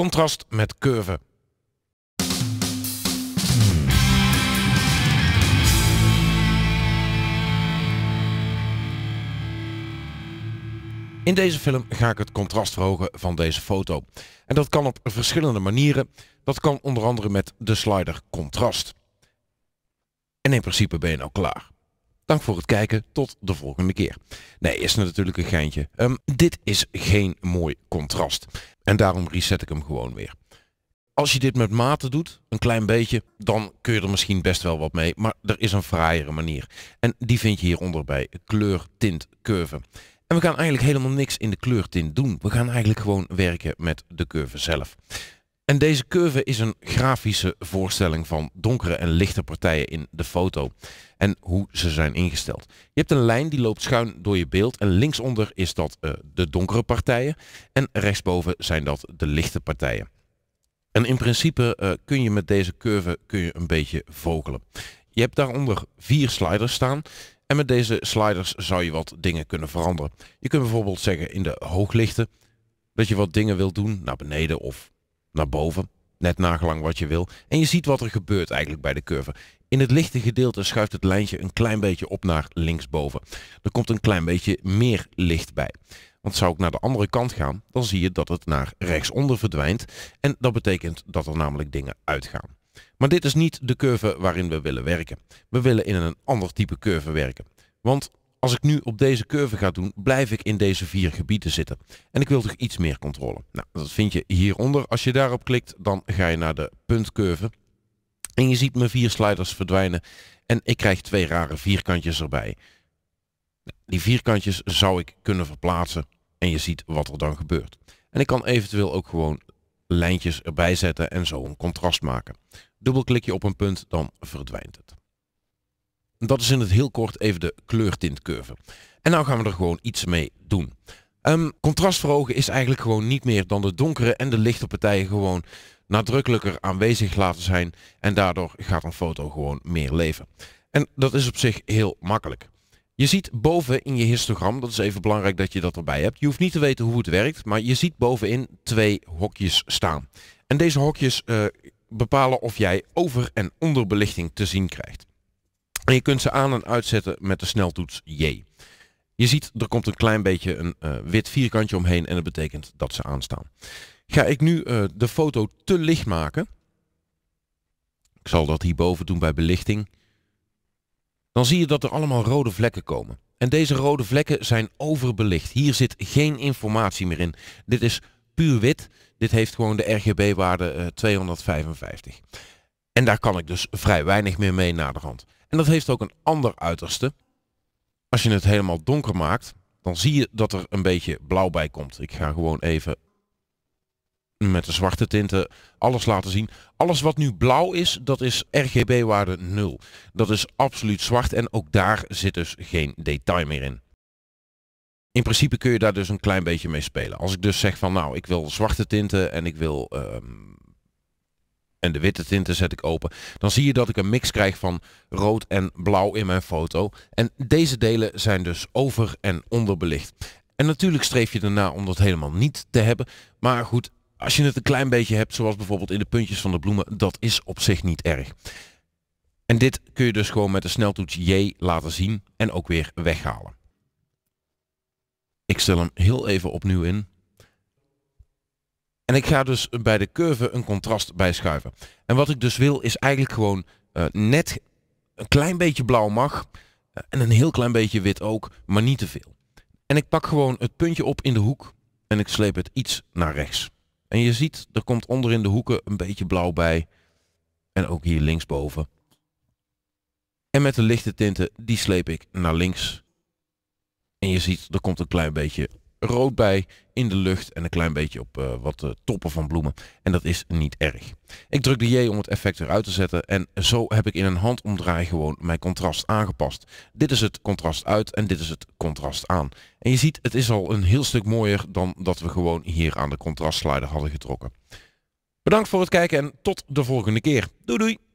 Contrast met curve. In deze film ga ik het contrast verhogen van deze foto. En dat kan op verschillende manieren. Dat kan onder andere met de slider contrast. En in principe ben je nou klaar. Dank voor het kijken, tot de volgende keer. Nee, is natuurlijk een geintje. Ehm, dit is geen mooi contrast. En daarom reset ik hem gewoon weer. Als je dit met mate doet, een klein beetje, dan kun je er misschien best wel wat mee. Maar er is een fraaiere manier. En die vind je hieronder bij kleur, tint, curve. En we gaan eigenlijk helemaal niks in de kleurtint doen. We gaan eigenlijk gewoon werken met de curve zelf. En deze curve is een grafische voorstelling van donkere en lichte partijen in de foto en hoe ze zijn ingesteld. Je hebt een lijn die loopt schuin door je beeld en linksonder is dat eh, de donkere partijen en rechtsboven zijn dat de lichte partijen. En in principe eh, kun je met deze curve kun je een beetje vogelen. Je hebt daaronder vier sliders staan en met deze sliders zou je wat dingen kunnen veranderen. Je kunt bijvoorbeeld zeggen in de hooglichten dat je wat dingen wilt doen, naar beneden of naar boven, net nagelang wat je wil. En je ziet wat er gebeurt eigenlijk bij de curve. In het lichte gedeelte schuift het lijntje een klein beetje op naar linksboven. Er komt een klein beetje meer licht bij. Want zou ik naar de andere kant gaan, dan zie je dat het naar rechtsonder verdwijnt. En dat betekent dat er namelijk dingen uitgaan. Maar dit is niet de curve waarin we willen werken. We willen in een ander type curve werken. Want als ik nu op deze curve ga doen, blijf ik in deze vier gebieden zitten. En ik wil toch iets meer controle. Nou, dat vind je hieronder. Als je daarop klikt, dan ga je naar de puntcurve. En je ziet mijn vier sliders verdwijnen. En ik krijg twee rare vierkantjes erbij. Nou, die vierkantjes zou ik kunnen verplaatsen. En je ziet wat er dan gebeurt. En ik kan eventueel ook gewoon lijntjes erbij zetten en zo een contrast maken. Dubbelklik je op een punt, dan verdwijnt het. Dat is in het heel kort even de kleurtintcurve. En nou gaan we er gewoon iets mee doen. Um, contrast verhogen is eigenlijk gewoon niet meer dan de donkere en de lichte partijen gewoon nadrukkelijker aanwezig laten zijn. En daardoor gaat een foto gewoon meer leven. En dat is op zich heel makkelijk. Je ziet boven in je histogram, dat is even belangrijk dat je dat erbij hebt. Je hoeft niet te weten hoe het werkt, maar je ziet bovenin twee hokjes staan. En deze hokjes eh, bepalen of jij over- en onderbelichting te zien krijgt. En je kunt ze aan en uitzetten met de sneltoets J. Je ziet, er komt een klein beetje een eh, wit vierkantje omheen en dat betekent dat ze aanstaan. Ga ik nu eh, de foto te licht maken. Ik zal dat hierboven doen bij belichting. Dan zie je dat er allemaal rode vlekken komen. En deze rode vlekken zijn overbelicht. Hier zit geen informatie meer in. Dit is puur wit. Dit heeft gewoon de RGB-waarde 255. Eh, en daar kan ik dus vrij weinig meer mee naderhand. En dat heeft ook een ander uiterste. Als je het helemaal donker maakt, dan zie je dat er een beetje blauw bij komt. Ik ga gewoon even met de zwarte tinten alles laten zien. Alles wat nu blauw is, dat is RGB-waarde 0. Dat is absoluut zwart en ook daar zit dus geen detail meer in. In principe kun je daar dus een klein beetje mee spelen. Als ik dus zeg van nou, ik wil zwarte tinten en ik wil ehm, en de witte tinten zet ik open. Dan zie je dat ik een mix krijg van rood en blauw in mijn foto. En deze delen zijn dus over- en onderbelicht. En natuurlijk streef je daarna om dat helemaal niet te hebben. Maar goed, als je het een klein beetje hebt, zoals bijvoorbeeld in de puntjes van de bloemen, dat is op zich niet erg. En dit kun je dus gewoon met de sneltoets J laten zien en ook weer weghalen. Ik stel hem heel even opnieuw in. En ik ga dus bij de curve een contrast bijschuiven. En wat ik dus wil is eigenlijk gewoon eh, net een klein beetje blauw mag. Eh, en een heel klein beetje wit ook, maar niet te veel. En ik pak gewoon het puntje op in de hoek en ik sleep het iets naar rechts. En je ziet, er komt onderin de hoeken een beetje blauw bij. En ook hier linksboven. En met de lichte tinten, die sleep ik naar links. En je ziet, er komt een klein beetje rood bij in de lucht en een klein beetje op eh, wat eh, toppen van bloemen. En dat is niet erg. Ik druk de J om het effect eruit te zetten en zo heb ik in een handomdraai gewoon mijn contrast aangepast. Dit is het contrast uit en dit is het contrast aan. En je ziet, het is al een heel stuk mooier dan dat we gewoon hier aan de contrastslider hadden getrokken. Bedankt voor het kijken en tot de volgende keer. Doei doei!